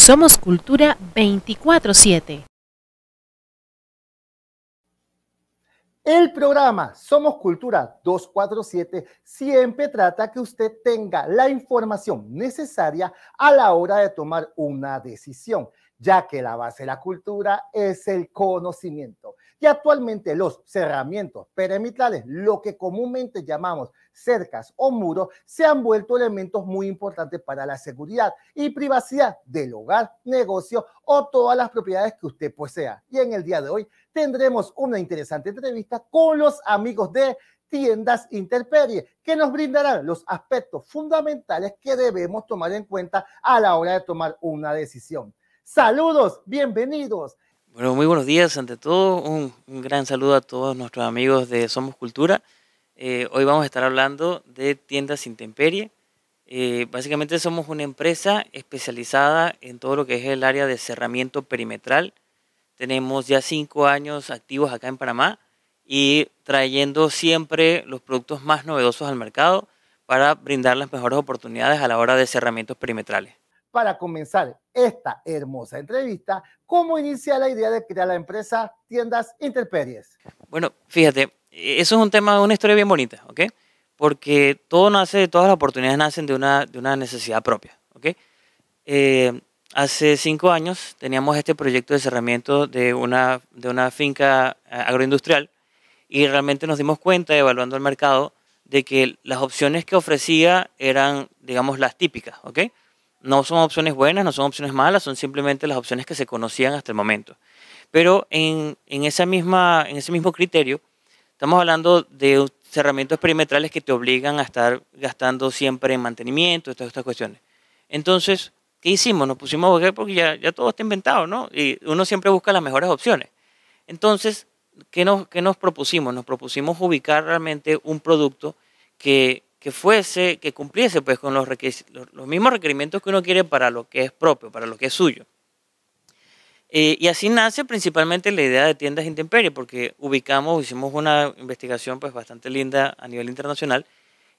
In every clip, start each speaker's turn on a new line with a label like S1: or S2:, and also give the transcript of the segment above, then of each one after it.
S1: Somos Cultura 24-7.
S2: El programa Somos Cultura 247 siempre trata que usted tenga la información necesaria a la hora de tomar una decisión, ya que la base de la cultura es el conocimiento. Y actualmente los cerramientos perimetrales, lo que comúnmente llamamos cercas o muros, se han vuelto elementos muy importantes para la seguridad y privacidad del hogar, negocio o todas las propiedades que usted posea. Y en el día de hoy tendremos una interesante entrevista con los amigos de tiendas interperie, que nos brindarán los aspectos fundamentales que debemos tomar en cuenta a la hora de tomar una decisión. Saludos, bienvenidos.
S3: Bueno, muy buenos días. Ante todo, un, gran saludo a todos nuestros amigos de Somos Cultura. Eh, hoy vamos a estar hablando de tiendas intemperie. Eh, básicamente somos una empresa especializada en todo lo que es el área de cerramiento perimetral. Tenemos ya cinco años activos acá en Panamá y trayendo siempre los productos más novedosos al mercado para brindar las mejores oportunidades a la hora de cerramientos perimetrales
S2: para comenzar esta hermosa entrevista, ¿cómo inicia la idea de crear la empresa Tiendas Interperies?
S3: Bueno, fíjate, eso es un tema, una historia bien bonita, ¿ok? Porque todo nace, todas las oportunidades nacen de una, de una necesidad propia, ¿ok? Eh, hace cinco años teníamos este proyecto de cerramiento de una, de una finca eh, agroindustrial y realmente nos dimos cuenta, evaluando el mercado, de que las opciones que ofrecía eran, digamos, las típicas, ¿ok? No son opciones buenas, no son opciones malas, son simplemente las opciones que se conocían hasta el momento. Pero en, esa misma, en ese mismo criterio, estamos hablando de cerramientos perimetrales que te obligan a estar gastando siempre en mantenimiento, todas estas cuestiones. Entonces, ¿qué hicimos? Nos pusimos a buscar porque ya, ya todo está inventado, ¿no? Y uno siempre busca las mejores opciones. Entonces, ¿qué nos, qué nos propusimos? Nos propusimos ubicar realmente un producto que que fuese, que cumpliese pues con los, mismos requerimientos que uno quiere para lo que es propio, para lo que es suyo. Eh, y así nace principalmente la idea de tiendas intemperie, porque ubicamos, hicimos una investigación pues bastante linda a nivel internacional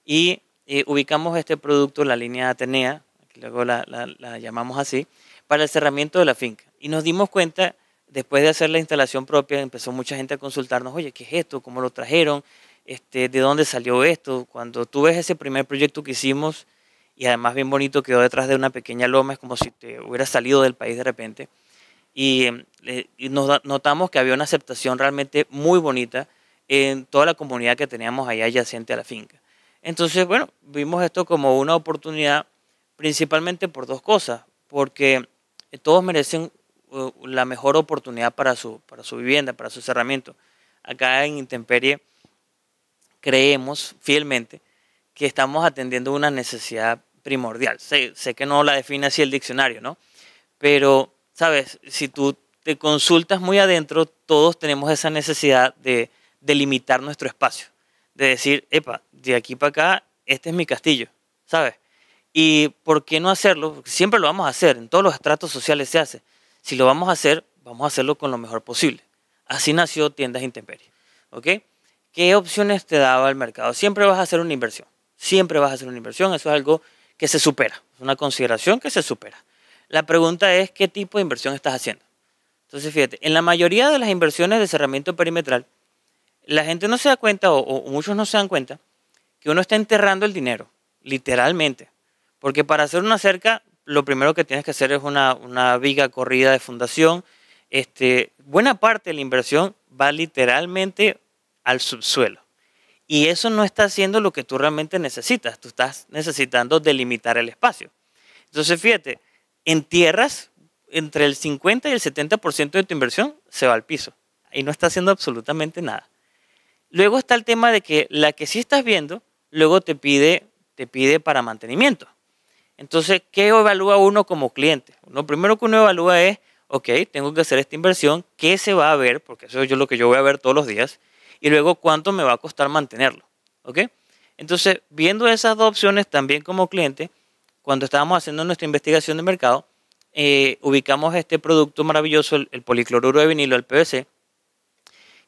S3: y eh, ubicamos este producto, la línea Atenea, que luego la, la llamamos así, para el cerramiento de la finca. Y nos dimos cuenta, después de hacer la instalación propia, empezó mucha gente a consultarnos, oye, ¿qué es esto? ¿Cómo lo trajeron? Este, de dónde salió esto. Cuando tú ves ese primer proyecto que hicimos, y además bien bonito, quedó detrás de una pequeña loma, es como si te hubieras salido del país de repente. Y, em, nos notamos que había una aceptación realmente muy bonita en toda la comunidad que teníamos allá adyacente a la finca. Entonces, bueno, vimos esto como una oportunidad principalmente por dos cosas, porque todos merecen la mejor oportunidad para su, para su vivienda, para su cerramiento. Acá en Intemperie creemos fielmente que estamos atendiendo una necesidad primordial. Sé, que no la define así el diccionario, ¿no? Pero, ¿sabes? Si tú te consultas muy adentro, todos tenemos esa necesidad de delimitar nuestro espacio, de decir, epa, de aquí para acá, este es mi castillo, ¿sabes? ¿Y por qué no hacerlo? siempre lo vamos a hacer, en todos los estratos sociales se hace. Si lo vamos a hacer, vamos a hacerlo con lo mejor posible. Así nació Tiendas Intemperie. ¿Ok? ¿qué opciones te daba el mercado? Siempre vas a hacer una inversión, siempre vas a hacer una inversión, eso es algo que se supera, es una consideración que se supera. La pregunta es, ¿qué tipo de inversión estás haciendo? Entonces, fíjate, en la mayoría de las inversiones de cerramiento perimetral, la gente no se da cuenta, o, muchos no se dan cuenta, que uno está enterrando el dinero, literalmente. Porque para hacer una cerca, lo primero que tienes que hacer es una, viga corrida de fundación. Este, buena parte de la inversión va literalmente al subsuelo. Y eso no está haciendo lo que tú realmente necesitas. Tú estás necesitando delimitar el espacio. Entonces, fíjate, en tierras, entre el 50 y el 70% de tu inversión se va al piso. Y no está haciendo absolutamente nada. Luego está el tema de que la que sí estás viendo, luego te pide, te pide para mantenimiento. Entonces, ¿qué evalúa uno como cliente? Lo primero que uno evalúa es, ok, tengo que hacer esta inversión, ¿qué se va a ver? Porque eso es lo que yo voy a ver todos los días y luego cuánto me va a costar mantenerlo. ¿Ok? Entonces, viendo esas dos opciones también como cliente, cuando estábamos haciendo nuestra investigación de mercado, eh, ubicamos este producto maravilloso, el, policloruro de vinilo, el PVC,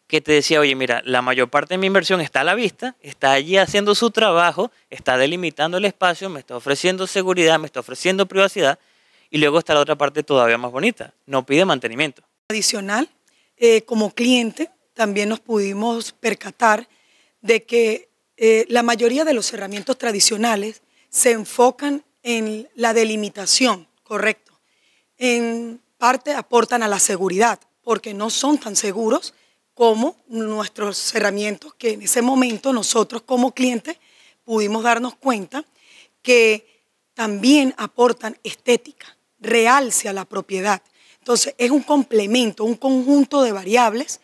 S3: que te decía, oye, mira, la mayor parte de mi inversión está a la vista, está allí haciendo su trabajo, está delimitando el espacio, me está ofreciendo seguridad, me está ofreciendo privacidad, y luego está la otra parte todavía más bonita, no pide mantenimiento. Adicional, eh, como
S1: cliente, también nos pudimos percatar de que eh, la mayoría de los cerramientos tradicionales se enfocan en la delimitación, correcto. En parte aportan a la seguridad, porque no son tan seguros como nuestros cerramientos que en ese momento nosotros como clientes pudimos darnos cuenta que también aportan estética, realce a la propiedad. Entonces es un complemento, un conjunto de variables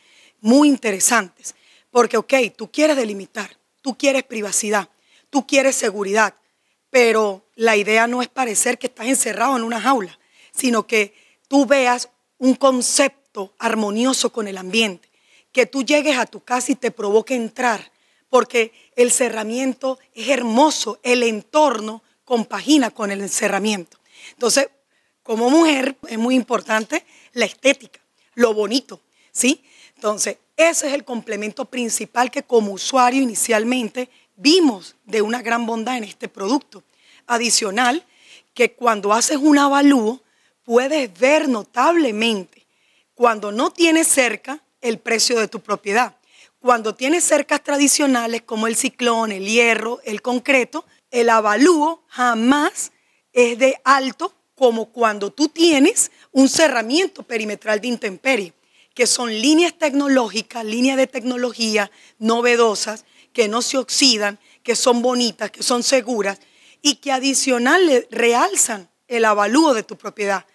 S1: muy interesantes. Porque, ok, tú quieres delimitar, tú quieres privacidad, tú quieres seguridad, pero la idea no es parecer que estás encerrado en una jaula, sino que tú veas un concepto armonioso con el ambiente, que tú llegues a tu casa y te provoque entrar, porque el cerramiento es hermoso, el entorno compagina con el encerramiento. Entonces, como mujer es muy importante la estética, lo bonito, ¿sí? Entonces, ese es el complemento principal que como usuario inicialmente vimos de una gran bondad en este producto. Adicional, que cuando haces un avalúo, puedes ver notablemente cuando no tienes cerca el precio de tu propiedad. Cuando tienes cercas tradicionales como el ciclón, el hierro, el concreto, el avalúo jamás es de alto como cuando tú tienes un cerramiento perimetral de intemperie que son líneas tecnológicas, líneas de tecnología novedosas, que no se oxidan, que son bonitas, que son seguras y que adicional realzan el avalúo de tu propiedad.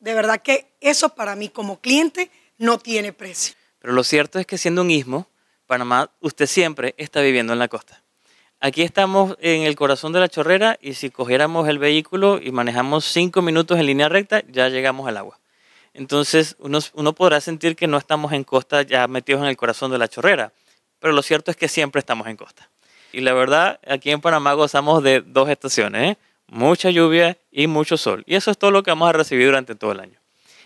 S1: De verdad que eso para mí como cliente no tiene precio.
S3: Pero lo cierto es que siendo un ismo, Panamá, usted siempre está viviendo en la costa. Aquí estamos en el corazón de la chorrera y si cogiéramos el vehículo y manejamos cinco minutos en línea recta, ya llegamos al agua. Entonces uno, podrá sentir que no estamos en costa ya metidos en el corazón de la chorrera, pero lo cierto es que siempre estamos en costa. Y la verdad, aquí en Panamá gozamos de dos estaciones, ¿eh? mucha lluvia y mucho sol. Y eso es todo lo que vamos a recibir durante todo el año.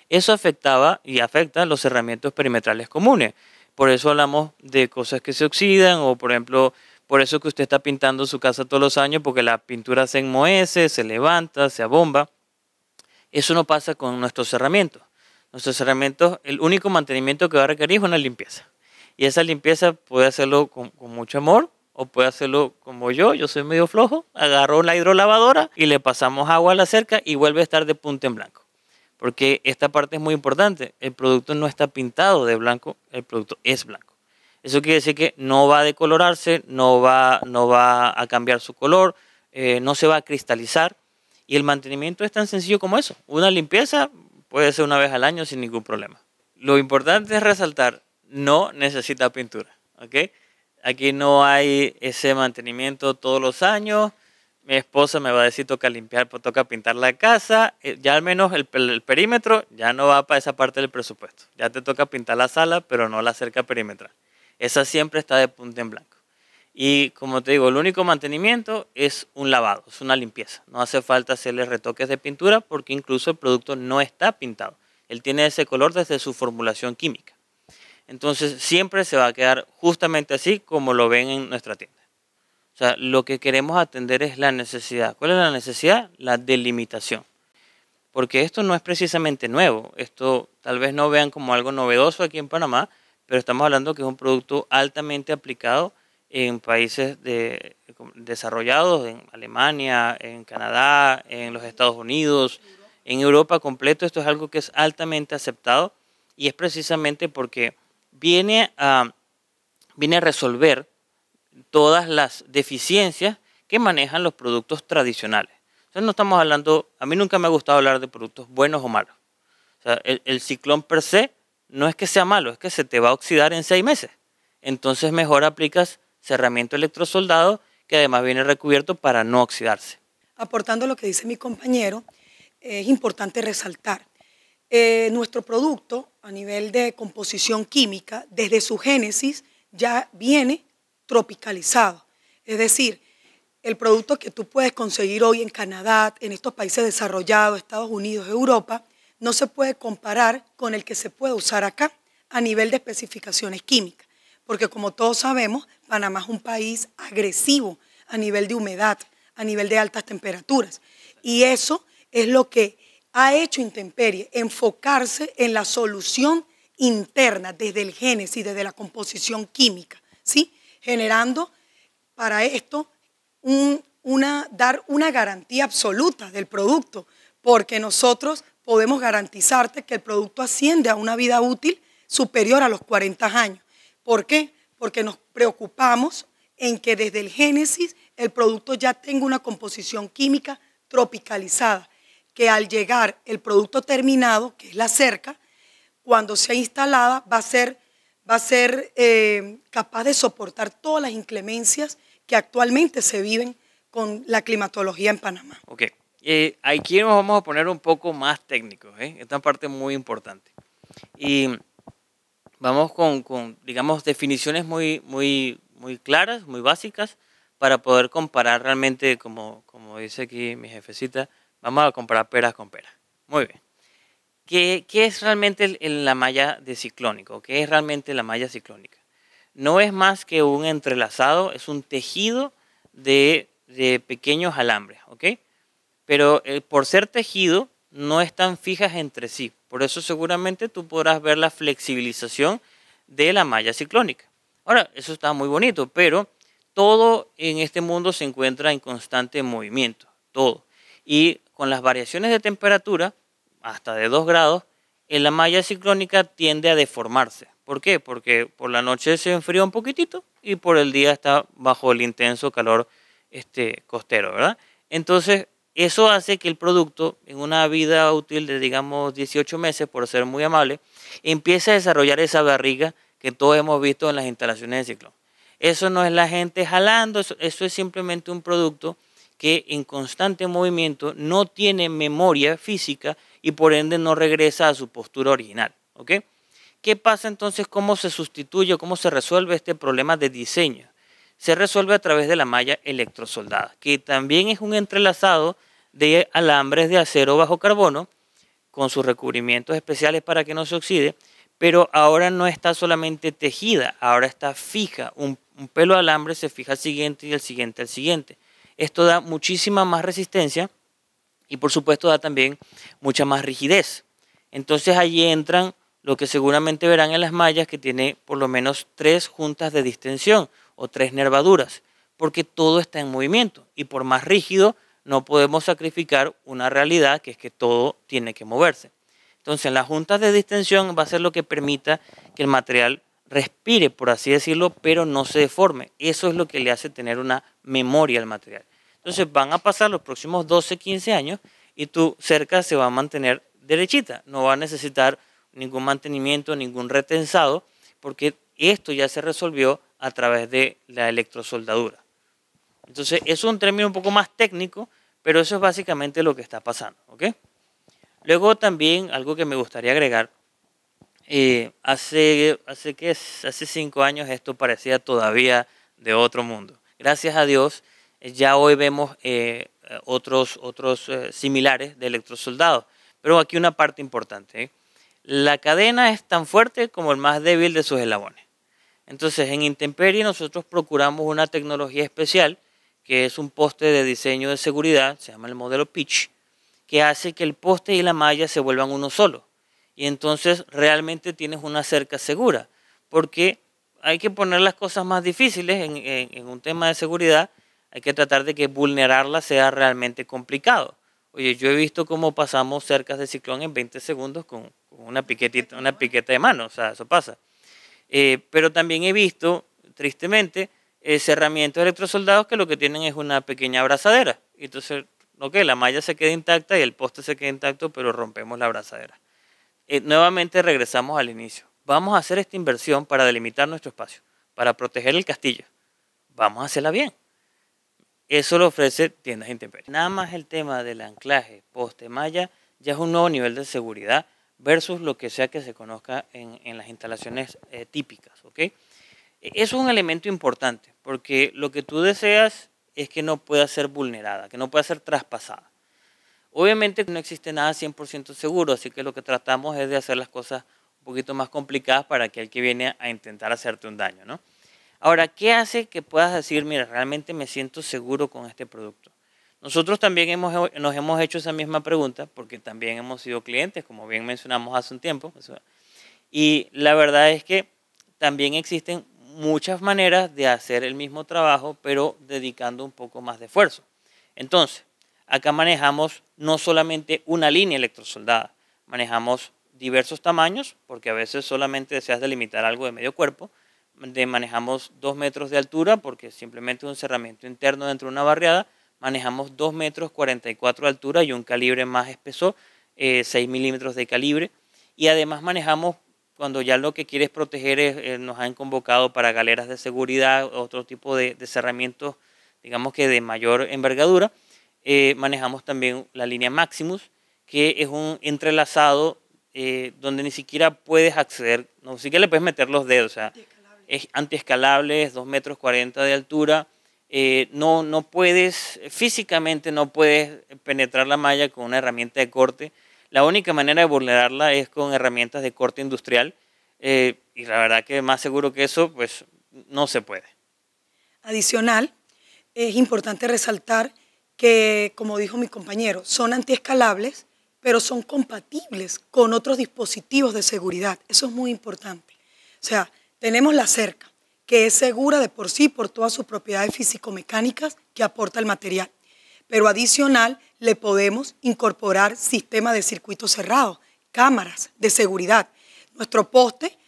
S3: Eso afectaba y afecta los cerramientos perimetrales comunes. Por eso hablamos de cosas que se oxidan o, por ejemplo, por eso que usted está pintando su casa todos los años porque la pintura se enmohece, se levanta, se abomba. Eso no pasa con nuestros cerramientos nuestros herramientas, el único mantenimiento que va a requerir es una limpieza. Y esa limpieza puede hacerlo con, mucho amor, o puede hacerlo como yo, yo soy medio flojo, agarro la hidrolavadora y le pasamos agua a la cerca y vuelve a estar de punta en blanco. Porque esta parte es muy importante, el producto no está pintado de blanco, el producto es blanco. Eso quiere decir que no va a decolorarse, no va, no va a cambiar su color, eh, no se va a cristalizar. Y el mantenimiento es tan sencillo como eso. Una limpieza, Puede ser una vez al año sin ningún problema. Lo importante es resaltar, no necesita pintura. Aquí no hay ese mantenimiento todos los años. Mi esposa me va a decir toca limpiar, pues toca pintar la casa. Eh, ya al menos el, perímetro ya no va para esa parte del presupuesto. Ya te toca pintar la sala, pero no la cerca perimetral. Esa siempre está de punta en blanco. Y como te digo, el único mantenimiento es un lavado, es una limpieza. No hace falta hacerle retoques de pintura porque incluso el producto no está pintado. Él tiene ese color desde su formulación química. Entonces siempre se va a quedar justamente así como lo ven en nuestra tienda. O sea, lo que queremos atender es la necesidad. ¿Cuál es la necesidad? La delimitación. Porque esto no es precisamente nuevo. Esto tal vez no vean como algo novedoso aquí en Panamá, pero estamos hablando que es un producto altamente aplicado en países de, desarrollados, en Alemania, en Canadá, en los Estados Unidos, en Europa completo, esto es algo que es altamente aceptado y es precisamente porque viene a, viene a resolver todas las deficiencias que manejan los productos tradicionales. Entonces no estamos hablando, a mí nunca me ha gustado hablar de productos buenos o malos. el, el ciclón per se no es que sea malo, es que se te va a oxidar en seis meses. Entonces mejor aplicas cerramiento electrosoldado que además viene recubierto para no oxidarse.
S1: Aportando lo que dice mi compañero, es importante resaltar, eh, nuestro producto a nivel de composición química, desde su génesis, ya viene tropicalizado. Es decir, el producto que tú puedes conseguir hoy en Canadá, en estos países desarrollados, Estados Unidos, Europa, no se puede comparar con el que se puede usar acá a nivel de especificaciones químicas porque como todos sabemos, Panamá es un país agresivo a nivel de humedad, a nivel de altas temperaturas. Y eso es lo que ha hecho Intemperie, enfocarse en la solución interna desde el génesis, desde la composición química, ¿sí? generando para esto una, dar una garantía absoluta del producto, porque nosotros podemos garantizarte que el producto asciende a una vida útil superior a los 40 años. ¿Por qué? Porque nos preocupamos en que desde el génesis el producto ya tenga una composición química tropicalizada, que al llegar el producto terminado, que es la cerca, cuando sea instalada va a ser, va a ser eh, capaz de soportar todas las inclemencias que actualmente se viven con la climatología en Panamá.
S3: Ok, eh, aquí nos vamos a poner un poco más técnicos, ¿eh? esta parte es muy importante. Y vamos con, digamos, definiciones muy, muy, muy claras, muy básicas, para poder comparar realmente, como, dice aquí mi jefecita, vamos a comparar peras con peras. Muy bien. ¿Qué, es realmente el, la malla de ciclónico? ¿Qué es realmente la malla ciclónica? No es más que un entrelazado, es un tejido de, pequeños alambres, ¿ok? Pero eh, por ser tejido, no están fijas entre sí. Por eso seguramente tú podrás ver la flexibilización de la malla ciclónica. Ahora, eso está muy bonito, pero todo en este mundo se encuentra en constante movimiento, todo. Y con las variaciones de temperatura, hasta de 2 grados, en la malla ciclónica tiende a deformarse. ¿Por qué? Porque por la noche se enfría un poquitito y por el día está bajo el intenso calor este, costero, ¿verdad? Entonces, eso hace que el producto, en una vida útil de, digamos, 18 meses, por ser muy amable, empiece a desarrollar esa barriga que todos hemos visto en las instalaciones de ciclón. Eso no es la gente jalando, eso, es simplemente un producto que en constante movimiento no tiene memoria física y por ende no regresa a su postura original. ¿Qué pasa entonces? ¿Cómo se sustituye, cómo se resuelve este problema de diseño? se resuelve a través de la malla electrosoldada, que también es un entrelazado de alambres de acero bajo carbono con sus recubrimientos especiales para que no se oxide, pero ahora no está solamente tejida, ahora está fija. Un, pelo de alambre se fija al siguiente y el siguiente al siguiente. Esto da muchísima más resistencia y por supuesto da también mucha más rigidez. Entonces allí entran lo que seguramente verán en las mallas que tiene por lo menos tres juntas de distensión o tres nervaduras, porque todo está en movimiento y por más rígido no podemos sacrificar una realidad que es que todo tiene que moverse. Entonces, la junta de distensión va a ser lo que permita que el material respire, por así decirlo, pero no se deforme. Eso es lo que le hace tener una memoria al material. Entonces, van a pasar los próximos 12, 15 años y tu cerca se va a mantener derechita. No va a necesitar ningún mantenimiento, ningún retensado, porque esto ya se resolvió a través de la electrosoldadura. Entonces, es un término un poco más técnico, pero eso es básicamente lo que está pasando. Luego también algo que me gustaría agregar, eh, hace, hace, hace cinco años esto parecía todavía de otro mundo. Gracias a Dios, eh, ya hoy vemos eh, otros, otros similares de electrosoldados. Pero aquí una parte importante. La cadena es tan fuerte como el más débil de sus eslabones. Entonces, en Intemperie nosotros procuramos una tecnología especial, que es un poste de diseño de seguridad, se llama el modelo Pitch, que hace que el poste y la malla se vuelvan uno solo. Y entonces realmente tienes una cerca segura, porque hay que poner las cosas más difíciles en, un tema de seguridad, hay que tratar de que vulnerarla sea realmente complicado. Oye, yo he visto cómo pasamos cercas de ciclón en 20 segundos con, una, una piqueta de mano, o sea, eso pasa. Eh, pero también he visto, tristemente, eh, cerramientos electrosoldados que lo que tienen es una pequeña abrazadera. Entonces, que la malla se queda intacta y el poste se queda intacto, pero rompemos la abrazadera. Eh, nuevamente regresamos al inicio. Vamos a hacer esta inversión para delimitar nuestro espacio, para proteger el castillo. Vamos a hacerla bien. Eso lo ofrece tiendas intemperies. Nada más el tema del anclaje poste-malla ya es un nuevo nivel de seguridad versus lo que sea que se conozca en, las instalaciones eh, típicas. E-, es un elemento importante, porque lo que tú deseas es que no pueda ser vulnerada, que no pueda ser traspasada. Obviamente no existe nada 100% seguro, así que lo que tratamos es de hacer las cosas un poquito más complicadas para el que viene a intentar hacerte un daño. ¿no? Ahora, ¿qué hace que puedas decir, mira, realmente me siento seguro con este producto? Nosotros también hemos, nos hemos hecho esa misma pregunta porque también hemos sido clientes, como bien mencionamos hace un tiempo. Y la verdad es que también existen muchas maneras de hacer el mismo trabajo, pero dedicando un poco más de esfuerzo. Entonces, acá manejamos no solamente una línea electrosoldada, manejamos diversos tamaños, porque a veces solamente deseas delimitar algo de medio cuerpo, manejamos dos metros de altura, porque simplemente un cerramiento interno dentro de una barriada, manejamos 2 metros 44 de altura y un calibre más espeso, 6 eh, milímetros de calibre. Y además manejamos, cuando ya lo que quieres proteger, es, eh, nos han convocado para galeras de seguridad, otro tipo de, cerramientos, digamos que de mayor envergadura. Eh, manejamos también la línea Maximus, que es un entrelazado donde ni siquiera puedes acceder, no siquiera le puedes meter los dedos. O sea, es antiescalable, es 2 metros 40 de altura eh, no, no puedes, físicamente no puedes penetrar la malla con una herramienta de corte. La única manera de vulnerarla es con herramientas de corte industrial. Eh, y la verdad que más seguro que eso, pues no se puede.
S1: Adicional, es importante resaltar que, como dijo mi compañero, son antiescalables, pero son compatibles con otros dispositivos de seguridad. Eso es muy importante. O sea, tenemos la cerca, que es segura de por sí por todas sus propiedades físico-mecánicas que aporta el material. Pero adicional le podemos incorporar sistemas de circuitos cerrados, cámaras de seguridad. Nuestro poste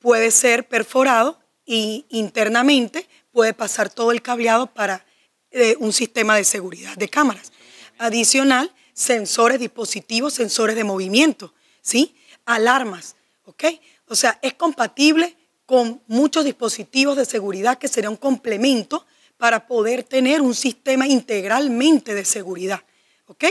S1: puede ser perforado y internamente puede pasar todo el cableado para eh, un sistema de seguridad de cámaras. Adicional, sensores, dispositivos, sensores de movimiento, ¿sí? Alarmas, ¿ok? O sea, es compatible con muchos dispositivos de seguridad que será un complemento para poder tener un sistema integralmente de seguridad. ¿Ok?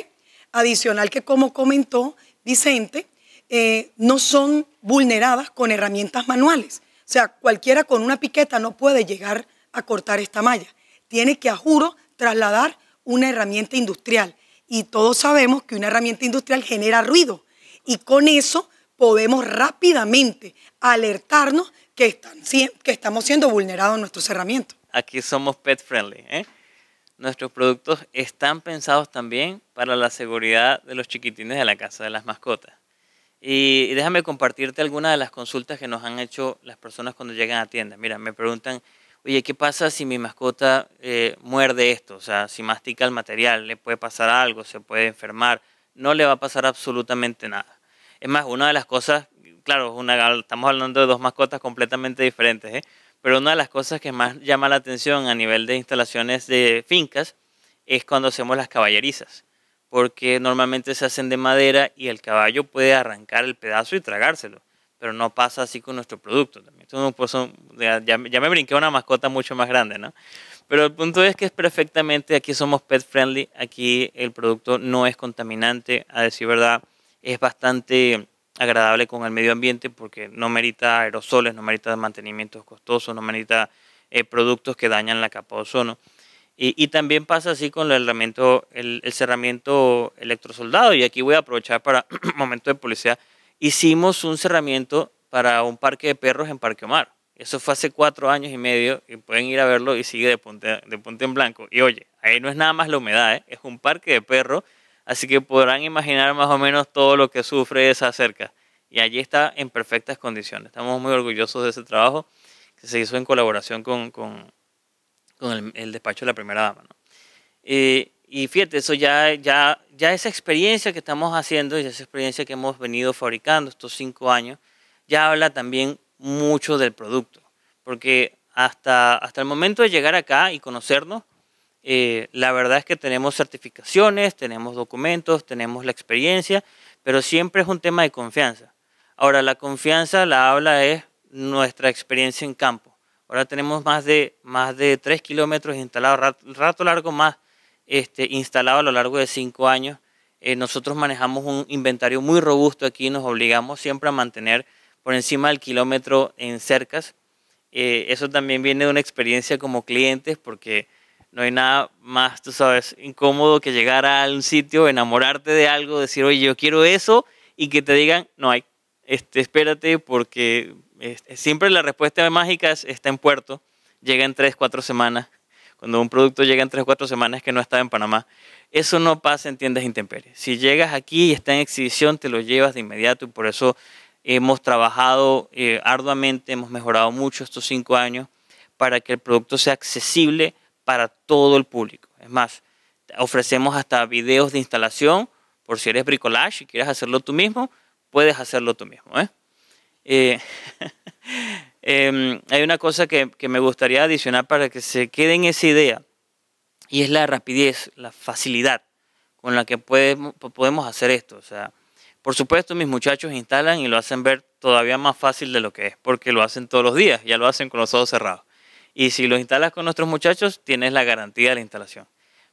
S1: Adicional que como comentó Vicente, eh, no son vulneradas con herramientas manuales. O sea, cualquiera con una piqueta no puede llegar a cortar esta malla. Tiene que, a juro, trasladar una herramienta industrial. Y todos sabemos que una herramienta industrial genera ruido. Y con eso podemos rápidamente alertarnos que, están, que estamos siendo vulnerados en nuestros herramientas.
S3: Aquí somos pet friendly. ¿eh? Nuestros productos están pensados también para la seguridad de los chiquitines de la casa de las mascotas. Y, déjame compartirte algunas de las consultas que nos han hecho las personas cuando llegan a tiendas. Mira, me preguntan, oye, ¿qué pasa si mi mascota eh, muerde esto? O sea, si mastica el material, le puede pasar algo, se puede enfermar. No le va a pasar absolutamente nada. Es más, una de las cosas claro, estamos hablando de dos mascotas completamente diferentes, ¿eh? pero una de las cosas que más llama la atención a nivel de instalaciones de fincas es cuando hacemos las caballerizas, porque normalmente se hacen de madera y el caballo puede arrancar el pedazo y tragárselo, pero no pasa así con nuestro producto. ya, ya, me brinqué una mascota mucho más grande, ¿no? Pero el punto es que es perfectamente, aquí somos pet friendly, aquí el producto no es contaminante, a decir verdad, es bastante agradable con el medio ambiente porque no merita aerosoles, no merita mantenimientos costosos, no merita eh, productos que dañan la capa de ozono. Y, también pasa así con el, el, cerramiento electrosoldado. Y aquí voy a aprovechar para un momento de policía Hicimos un cerramiento para un parque de perros en Parque Omar. Eso fue hace cuatro años y medio y pueden ir a verlo y sigue de punta, de en blanco. Y oye, ahí no es nada más la humedad, ¿eh? es un parque de perros Así que podrán imaginar más o menos todo lo que sufre esa cerca. Y allí está en perfectas condiciones. Estamos muy orgullosos de ese trabajo que se hizo en colaboración con, con, el, despacho de la primera dama. y fíjate, eso ya, ya, ya esa experiencia que estamos haciendo y esa experiencia que hemos venido fabricando estos cinco años, ya habla también mucho del producto. Porque hasta, hasta el momento de llegar acá y conocernos, eh, la verdad es que tenemos certificaciones, tenemos documentos, tenemos la experiencia, pero siempre es un tema de confianza. Ahora, la confianza la habla es nuestra experiencia en campo. Ahora tenemos más de, más de 3 kilómetros instalados, rato, rato, largo más este, instalado a lo largo de 5 años. Eh, nosotros manejamos un inventario muy robusto aquí, nos obligamos siempre a mantener por encima del kilómetro en cercas. Eh, eso también viene de una experiencia como clientes porque no hay nada más, tú sabes, incómodo que llegar a un sitio, enamorarte de algo, decir, oye, yo quiero eso, y que te digan, no hay, este, espérate, porque siempre la respuesta mágica es, está en puerto, llega en tres, cuatro semanas. Cuando un producto llega en tres, cuatro semanas es que no estaba en Panamá. Eso no pasa en tiendas intemperies. Si llegas aquí y está en exhibición, te lo llevas de inmediato y por eso hemos trabajado eh, arduamente, hemos mejorado mucho estos cinco años para que el producto sea accesible para todo el público. Es más, ofrecemos hasta videos de instalación por si eres bricolage y quieres hacerlo tú mismo, puedes hacerlo tú mismo. ¿eh? Eh, em, hay una cosa que, me gustaría adicionar para que se quede en esa idea y es la rapidez, la facilidad con la que podemos hacer esto. O sea, por supuesto, mis muchachos instalan y lo hacen ver todavía más fácil de lo que es, porque lo hacen todos los días, ya lo hacen con los ojos cerrados. Y si lo instalas con nuestros muchachos, tienes la garantía de la instalación.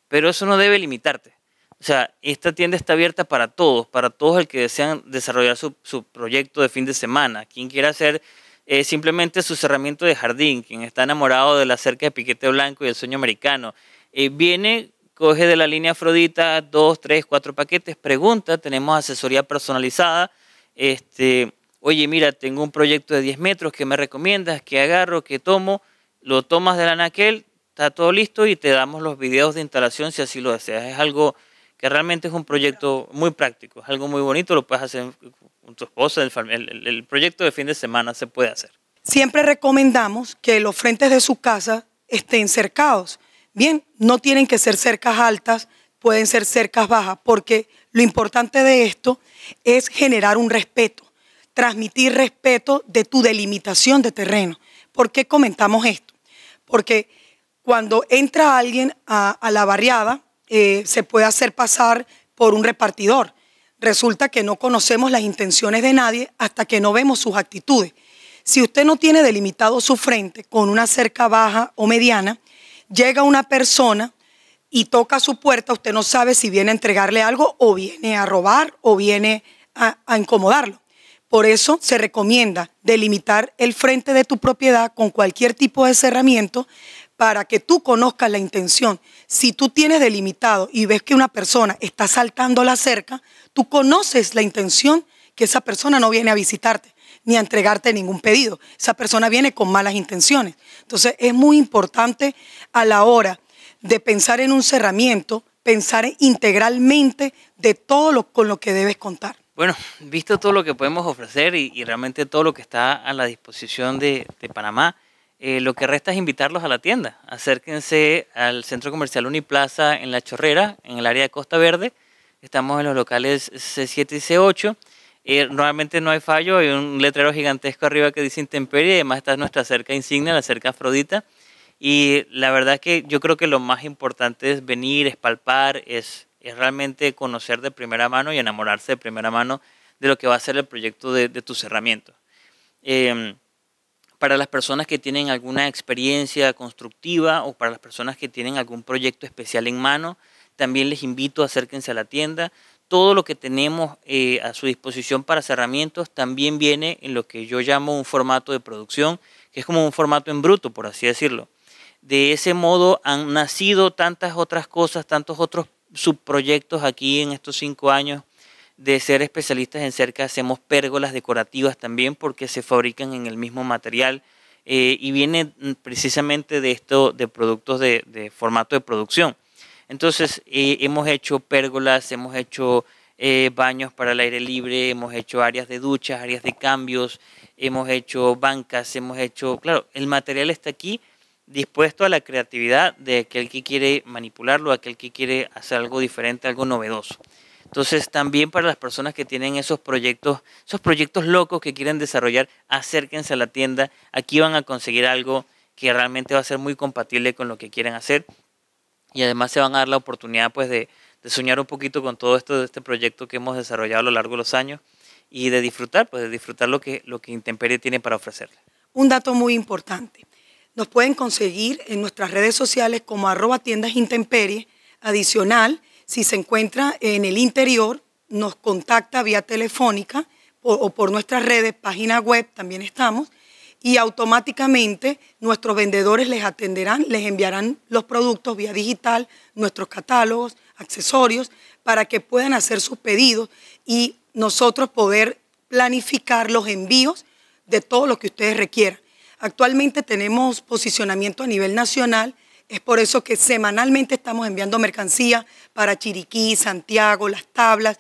S3: Pero eso no debe limitarte. O sea, esta tienda está abierta para todos, para todos el que desean desarrollar su, proyecto de fin de semana, quien quiera hacer eh, simplemente su cerramiento de jardín, quien está enamorado de la cerca de Piquete Blanco y el sueño americano. Eh, viene, coge de la línea Afrodita dos, tres, cuatro paquetes, pregunta, tenemos asesoría personalizada. Este, oye, mira, tengo un proyecto de 10 metros, ¿qué me recomiendas? ¿Qué agarro? ¿Qué tomo? lo tomas de la naquel, está todo listo y te damos los videos de instalación si así lo deseas. Es algo que realmente es un proyecto muy práctico, es algo muy bonito, lo puedes hacer con tu esposa, el, el proyecto de fin de semana se puede hacer.
S1: Siempre recomendamos que los frentes de su casa estén cercados. Bien, no tienen que ser cercas altas, pueden ser cercas bajas, porque lo importante de esto es generar un respeto, transmitir respeto de tu delimitación de terreno. ¿Por qué comentamos esto? porque cuando entra alguien a, la barriada, eh, se puede hacer pasar por un repartidor. Resulta que no conocemos las intenciones de nadie hasta que no vemos sus actitudes. Si usted no tiene delimitado su frente con una cerca baja o mediana, llega una persona y toca su puerta, usted no sabe si viene a entregarle algo o viene a robar o viene a incomodarlo. Por eso se recomienda delimitar el frente de tu propiedad con cualquier tipo de cerramiento para que tú conozcas la intención. Si tú tienes delimitado y ves que una persona está saltando la cerca, tú conoces la intención que esa persona no viene a visitarte ni a entregarte ningún pedido. Esa persona viene con malas intenciones. Entonces es muy importante a la hora de pensar en un cerramiento, pensar integralmente de todo lo con lo que debes contar.
S3: Bueno, visto todo lo que podemos ofrecer y, realmente todo lo que está a la disposición de, Panamá, eh, lo que resta es invitarlos a la tienda. Acérquense al Centro Comercial Uniplaza en La Chorrera, en el área de Costa Verde. Estamos en los locales C7 y C8. Eh, normalmente no hay fallo, hay un letrero gigantesco arriba que dice Intemperie y además está nuestra cerca insignia, la cerca Afrodita. Y la verdad es que yo creo que lo más importante es venir, es palpar, es es realmente conocer de primera mano y enamorarse de primera mano de lo que va a ser el proyecto de, tu cerramiento. Em, para las personas que tienen alguna experiencia constructiva o para las personas que tienen algún proyecto especial en mano, también les invito, a acérquense a la tienda. Todo lo que tenemos eh, a su disposición para cerramientos también viene en lo que yo llamo un formato de producción, que es como un formato en bruto, por así decirlo. De ese modo han nacido tantas otras cosas, tantos otros subproyectos aquí en estos cinco años de ser especialistas en cerca, hacemos pérgolas decorativas también porque se fabrican en el mismo material eh, y vienen mm, precisamente de esto, de productos de, formato de producción. Entonces, eh, hemos hecho pérgolas, hemos hecho eh, baños para el aire libre, hemos hecho áreas de duchas, áreas de cambios, hemos hecho bancas, hemos hecho, claro, el material está aquí dispuesto a la creatividad de aquel que quiere manipularlo, aquel que quiere hacer algo diferente, algo novedoso. Entonces, también para las personas que tienen esos proyectos, esos proyectos locos que quieren desarrollar, acérquense a la tienda. Aquí van a conseguir algo que realmente va a ser muy compatible con lo que quieren hacer. Y además se van a dar la oportunidad pues de, soñar un poquito con todo esto de este proyecto que hemos desarrollado a lo largo de los años y de disfrutar, pues de disfrutar lo que, lo que Intemperie tiene para ofrecerle.
S1: Un dato muy importante. Nos pueden conseguir en nuestras redes sociales como arroba tiendas intemperie. Adicional, si se encuentra en el interior, nos contacta vía telefónica o por nuestras redes, página web, también estamos, y automáticamente nuestros vendedores les atenderán, les enviarán los productos vía digital, nuestros catálogos, accesorios, para que puedan hacer sus pedidos y nosotros poder planificar los envíos de todo lo que ustedes requieran. Actualmente tenemos posicionamiento a nivel nacional, es por eso que semanalmente estamos enviando mercancía para Chiriquí, Santiago, Las Tablas,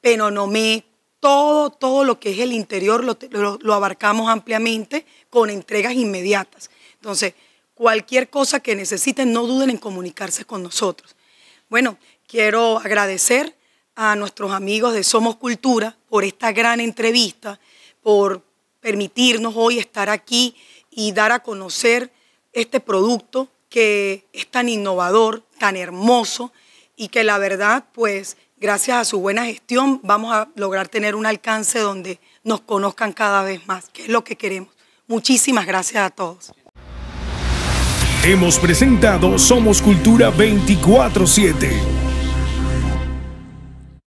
S1: Penonomé, todo, todo lo que es el interior lo, lo abarcamos ampliamente con entregas inmediatas. Entonces, cualquier cosa que necesiten, no duden en comunicarse con nosotros. Bueno, quiero agradecer a nuestros amigos de Somos Cultura por esta gran entrevista, por permitirnos hoy estar aquí y dar a conocer este producto que es tan innovador, tan hermoso y que la verdad, pues gracias a su buena gestión vamos a lograr tener un alcance donde nos conozcan cada vez más, que es lo que queremos. Muchísimas gracias a todos.
S2: Hemos presentado Somos Cultura 24-7.